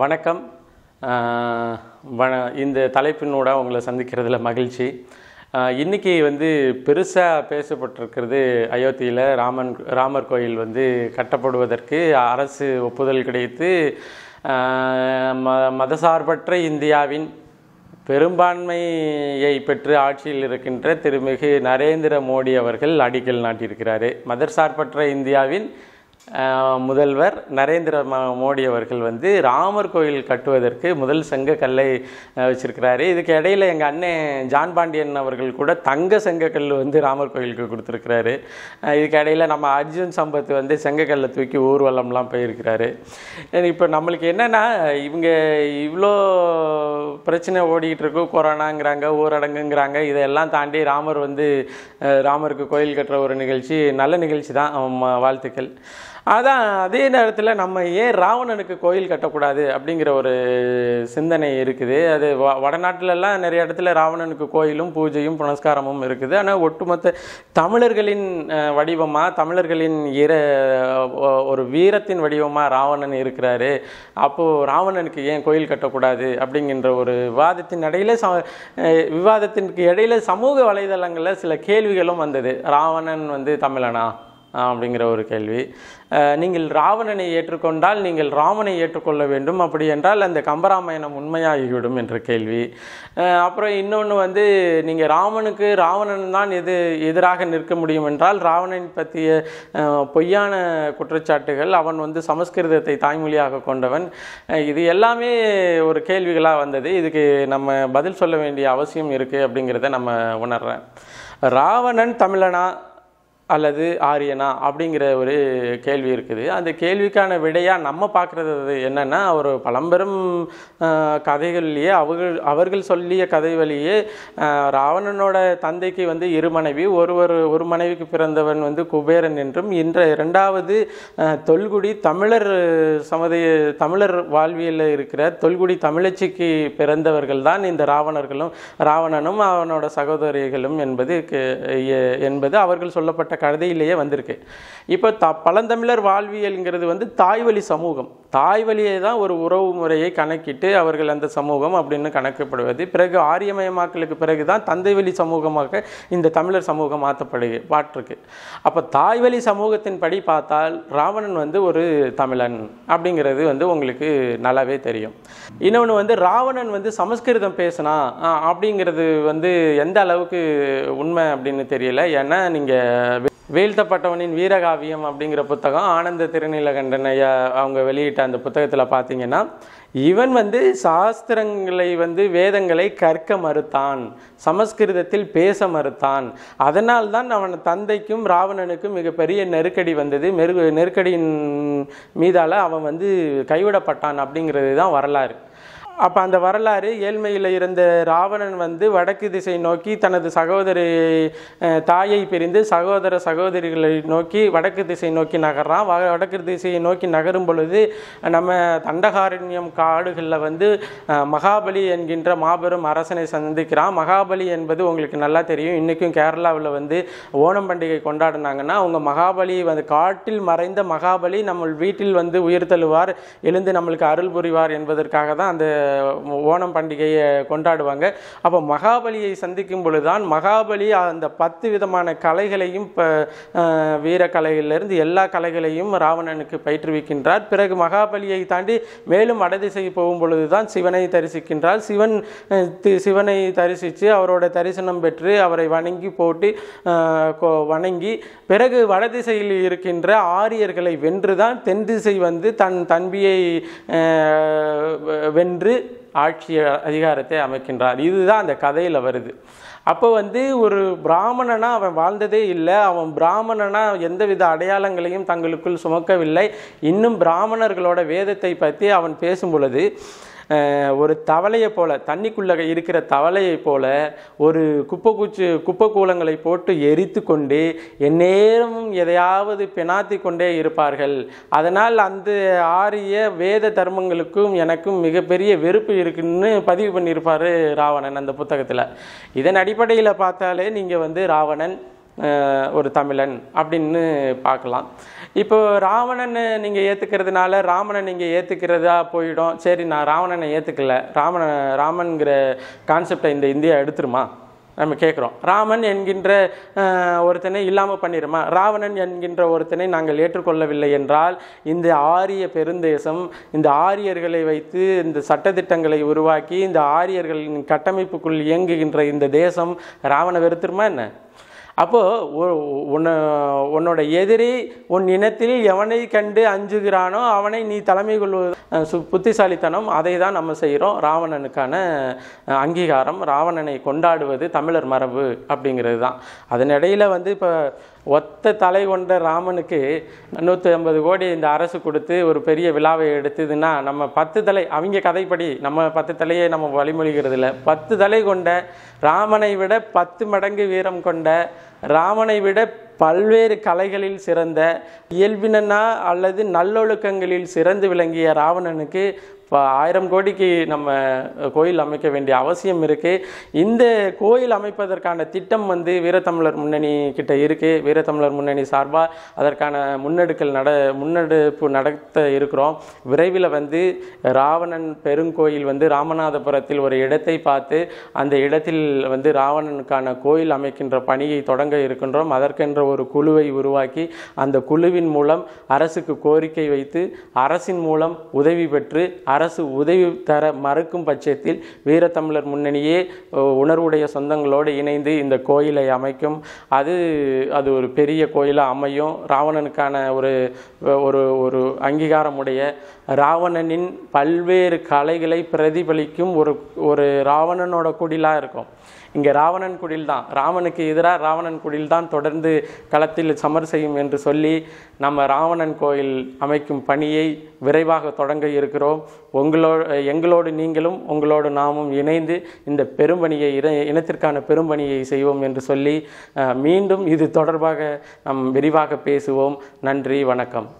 வணக்கம் வண இந்த தலைப்பினோட உங்களை சந்திக்கிறதுல மகிழ்ச்சி இன்றைக்கி வந்து பெருசாக பேசப்பட்டிருக்கிறது அயோத்தியில் ராமன் ராமர் கோயில் வந்து கட்டப்படுவதற்கு அரசு ஒப்புதல் கிடைத்து ம மதசார்பற்ற இந்தியாவின் பெரும்பான்மையை பெற்று ஆட்சியில் இருக்கின்ற திருமிகு நரேந்திர மோடி அவர்கள் அடிக்கல் நாட்டியிருக்கிறார் மதசார்பற்ற இந்தியாவின் முதல்வர் நரேந்திர மோடி அவர்கள் வந்து ராமர் கோயில் கட்டுவதற்கு முதல் சங்க கல்லை வச்சுருக்கிறாரு இதுக்கு இடையில் எங்கள் அண்ணன் ஜான் பாண்டியன் அவர்கள் கூட தங்க செங்கக்கல் வந்து ராமர் கோயிலுக்கு கொடுத்துருக்கிறாரு இதுக்கு இடையில் நம்ம அர்ஜுன் சம்பத் வந்து செங்கக்கல்லை தூக்கி ஊர்வலம்லாம் போயிருக்கிறாரு இப்போ நம்மளுக்கு என்னென்னா இவங்க இவ்வளோ பிரச்சனை ஓடிக்கிட்டு இருக்கும் கொரோனாங்கிறாங்க ஊரடங்குங்கிறாங்க இதையெல்லாம் தாண்டி ராமர் வந்து ராமருக்கு கோயில் கட்டுற ஒரு நிகழ்ச்சி நல்ல நிகழ்ச்சி தான் வாழ்த்துக்கள் அதான் அதே நேரத்தில் நம்ம ஏன் ராவணனுக்கு கோயில் கட்டக்கூடாது அப்படிங்கிற ஒரு சிந்தனை இருக்குது அது வடநாட்டிலலாம் நிறைய இடத்துல ராவணனுக்கு கோயிலும் பூஜையும் புனஸ்காரமும் இருக்குது ஆனால் ஒட்டுமொத்த தமிழர்களின் வடிவமாக தமிழர்களின் ஈர ஒரு வீரத்தின் வடிவமாக ராவணன் இருக்கிறாரு அப்போது ராவணனுக்கு ஏன் கோயில் கட்டக்கூடாது அப்படிங்கின்ற ஒரு விவாதத்தின் இடையில ச விவாதத்தின் இடையில சமூக வலைதளங்களில் சில கேள்விகளும் வந்தது ராவணன் வந்து தமிழனா அப்படிங்கிற ஒரு கேள்வி நீங்கள் ராவணனை ஏற்றுக்கொண்டால் நீங்கள் ராமனை ஏற்றுக்கொள்ள வேண்டும் அப்படி என்றால் அந்த கம்பராமாயணம் உண்மையாகிவிடும் என்ற கேள்வி அப்புறம் இன்னொன்று வந்து நீங்கள் ராமனுக்கு ராவணன் தான் எது எதிராக நிற்க முடியும் என்றால் ராவணன் பற்றிய பொய்யான குற்றச்சாட்டுகள் அவன் வந்து சமஸ்கிருதத்தை தாய்மொழியாக கொண்டவன் இது எல்லாமே ஒரு கேள்விகளாக வந்தது இதுக்கு நம்ம பதில் சொல்ல வேண்டிய அவசியம் இருக்குது அப்படிங்கிறத நம்ம உணர்றேன் ராவணன் தமிழனா அல்லது ஆரியனா அப்படிங்கிற ஒரு கேள்வி இருக்குது அந்த கேள்விக்கான விடையாக நம்ம பார்க்குறது என்னென்னா அவர் பழம்பெரும் கதைகள்லேயே அவர்கள் அவர்கள் சொல்லிய கதை வழியே ராவணனோட தந்தைக்கு வந்து இரு மனைவி ஒரு ஒரு ஒரு மனைவிக்கு பிறந்தவன் வந்து குபேரன் என்றும் இன்ற இரண்டாவது தொல்குடி தமிழர் சமுதாய தமிழர் வாழ்வியலில் இருக்கிற தொல்குடி தமிழச்சிக்கு பிறந்தவர்கள் தான் இந்த ராவணர்களும் ராவணனும் அவனோட சகோதரிகளும் என்பது என்பது அவர்கள் சொல்லப்பட்ட கதையிலேயே வந்திருக்கு இப்போ த பழந்தமிழர் வாழ்வியல்ங்கிறது வந்து தாய்வழி சமூகம் தாய் வழியை தான் ஒரு உறவு முறையை கணக்கிட்டு அவர்கள் அந்த சமூகம் அப்படின்னு கணக்கப்படுவது பிறகு ஆரியமயமாக்கலுக்கு பிறகு தான் தந்தை வழி சமூகமாக இந்த தமிழர் சமூகம் மாற்றப்படுது பாட்டிருக்கு அப்போ தாய் வழி படி பார்த்தால் ராவணன் வந்து ஒரு தமிழன் அப்படிங்கிறது வந்து உங்களுக்கு நல்லாவே தெரியும் இன்னொன்று வந்து ராவணன் வந்து சமஸ்கிருதம் பேசினா அப்படிங்கிறது வந்து எந்த அளவுக்கு உண்மை அப்படின்னு தெரியல ஏன்னா நீங்கள் வீழ்த்தப்பட்டவனின் வீரகாவியம் அப்படிங்கிற புத்தகம் ஆனந்த திருநீலகண்டன் ஐயா அவங்க வெளியிட்ட அந்த புத்தகத்தில் பார்த்தீங்கன்னா இவன் வந்து சாஸ்திரங்களை வந்து வேதங்களை கற்க மறுத்தான் சமஸ்கிருதத்தில் பேச மறுத்தான் அதனால்தான் அவன் தந்தைக்கும் ராவணனுக்கும் மிகப்பெரிய நெருக்கடி வந்தது மெரு நெருக்கடியின் மீதால் அவன் வந்து கைவிடப்பட்டான் அப்படிங்கிறது தான் வரலாறு அப்போ அந்த வரலாறு ஏழ்மையில் இருந்த ராவணன் வந்து வடக்கு திசை நோக்கி தனது சகோதரி தாயை பிரிந்து சகோதர சகோதரிகளை நோக்கி வடக்கு திசை நோக்கி நகர்றான் வடக்கு திசையை நோக்கி நகரும் பொழுது நம்ம தண்டகாரண்யம் காடுகளில் வந்து மகாபலி என்கின்ற மாபெரும் அரசனை சந்திக்கிறான் மகாபலி என்பது உங்களுக்கு நல்லா தெரியும் இன்றைக்கும் கேரளாவில் வந்து ஓணம் பண்டிகை கொண்டாடினாங்கன்னா அவங்க மகாபலி வந்து காட்டில் மறைந்த மகாபலி நம்ம வீட்டில் வந்து உயிர் தழுவார் எழுந்து நம்மளுக்கு அருள் புரிவார் என்பதற்காக தான் அந்த ஓணம் பண்டிகையை கொண்டாடுவாங்க அப்போ மகாபலியை சந்திக்கும் பொழுதுதான் மகாபலி அந்த பத்து விதமான கலைகளையும் வீரக்கலையிலிருந்து எல்லா கலைகளையும் ராவணனுக்கு பயிற்றுவிக்கின்றார் பிறகு மகாபலியை தாண்டி மேலும் வடதிசை போகும் பொழுதுதான் சிவனை தரிசிக்கின்றார் சிவன் சிவனை தரிசித்து அவரோட தரிசனம் பெற்று அவரை வணங்கி போட்டு வணங்கி பிறகு வடதிசையில் இருக்கின்ற ஆரியர்களை வென்றுதான் தென் திசை வந்து தன் தம்பியை வென்று ஆட்சி அதிகாரத்தை அமைக்கின்றார் இதுதான் அந்த கதையில் வருது அப்போ வந்து ஒரு பிராமணனாக அவன் வாழ்ந்ததே இல்லை அவன் பிராமணனா எந்தவித அடையாளங்களையும் தங்களுக்குள் சுமக்கவில்லை இன்னும் பிராமணர்களோட வேதத்தை பற்றி அவன் பேசும் பொழுது ஒரு தவளையை போல தண்ணிக்குள்ளே இருக்கிற தவளையை போல ஒரு குப்பை குச்சி குப்பை கூலங்களை போட்டு எரித்து கொண்டு எந்நேரமும் எதையாவது பினாத்தி கொண்டே இருப்பார்கள் அதனால் அந்த ஆரிய வேத தர்மங்களுக்கும் எனக்கும் மிகப்பெரிய வெறுப்பு இருக்குன்னு பதிவு பண்ணியிருப்பார் ராவணன் அந்த புத்தகத்தில் இதன் அடிப்படையில் பார்த்தாலே நீங்கள் வந்து ராவணன் ஒரு தமிழன் அப்படின்னு பார்க்கலாம் இப்போ ராவணன் நீங்கள் ஏற்றுக்கிறதுனால ராமனை நீங்கள் ஏற்றுக்கிறதா போயிடும் சரி நான் ராவணனை ஏற்றுக்கல ராமன ராமன்கிற கான்செப்டை இந்த இந்தியா எடுத்துருமா நம்ம கேட்குறோம் ராமன் என்கின்ற ஒருத்தனை இல்லாமல் பண்ணிடுமா ராவணன் என்கின்ற ஒருத்தனை நாங்கள் ஏற்றுக்கொள்ளவில்லை என்றால் இந்த ஆரிய பெருந்தேசம் இந்த ஆரியர்களை வைத்து இந்த சட்டத்திட்டங்களை உருவாக்கி இந்த ஆரியர்களின் கட்டமைப்புக்குள் இயங்குகின்ற இந்த தேசம் ராவண வெறுத்துருமா என்ன அப்போது உன்னை உன்னோட எதிரி உன் இனத்தில் எவனை கண்டு அஞ்சுகிறானோ அவனை நீ தலைமை கொள்வது புத்திசாலித்தனம் அதை தான் நம்ம செய்கிறோம் ராவணனுக்கான அங்கீகாரம் ராவணனை கொண்டாடுவது தமிழர் மரபு அப்படிங்கிறது தான் அதனிடையில் வந்து இப்போ ஒத்த தலை கொண்ட ராமனுக்கு நூற்றி ஐம்பது கோடி இந்த அரசு கொடுத்து ஒரு பெரிய விழாவை எடுத்ததுன்னா நம்ம பத்து தலை அவங்க கதைப்படி நம்ம பத்து தலையே நம்ம வழிமொழிகிறது இல்லை பத்து தலை கொண்ட ராமனை விட பத்து மடங்கு வீரம் கொண்ட ராமனை விட பல்வேறு கலைகளில் சிறந்த இயல்பினா அல்லது நல்லொழுக்கங்களில் சிறந்து விளங்கிய ராவணனுக்கு ஆயிரம் கோடிக்கு நம்ம கோயில் அமைக்க வேண்டிய அவசியம் இருக்குது இந்த கோயில் அமைப்பதற்கான திட்டம் வந்து வீரத்தமிழர் முன்னணி கிட்ட இருக்குது வீரத்தமிழர் முன்னணி சார்பாக அதற்கான முன்னெடுக்கல் நட முன்னெடுப்பு நடத்த இருக்கிறோம் விரைவில் வந்து ராவணன் பெருங்கோயில் வந்து ராமநாதபுரத்தில் ஒரு இடத்தை பார்த்து அந்த இடத்தில் வந்து ராவணனுக்கான கோயில் அமைக்கின்ற பணியை தொடங்க இருக்கின்றோம் அதற்கென்ற ஒரு குழுவை உருவாக்கி அந்த குழுவின் மூலம் அரசுக்கு கோரிக்கை வைத்து அரசின் மூலம் உதவி பெற்று அரசு உதவி தர மறுக்கும் பட்சத்தில் வீரத்தமிழர் முன்னணியே உணர்வுடைய சொந்தங்களோடு இணைந்து இந்த கோயிலை அமைக்கும் அது அது ஒரு பெரிய கோயிலாக அமையும் ராவணனுக்கான ஒரு ஒரு ஒரு அங்கீகாரமுடைய ராவணனின் பல்வேறு கலைகளை பிரதிபலிக்கும் ஒரு ஒரு ராவணனோட குடிலாக இருக்கும் இங்கே ராவணன் குடில் தான் ராவனுக்கு எதிராக ராவணன் குடில் தான் தொடர்ந்து களத்தில் சமர் செய்யும் என்று சொல்லி நம்ம ராவணன் கோயில் அமைக்கும் பணியை விரைவாக தொடங்க இருக்கிறோம் உங்களோ எங்களோடு நீங்களும் உங்களோடு நாமும் இணைந்து இந்த பெரும்பணியை இனத்திற்கான பெரும்பணியை செய்வோம் என்று சொல்லி மீண்டும் இது தொடர்பாக நாம் விரிவாக பேசுவோம் நன்றி வணக்கம்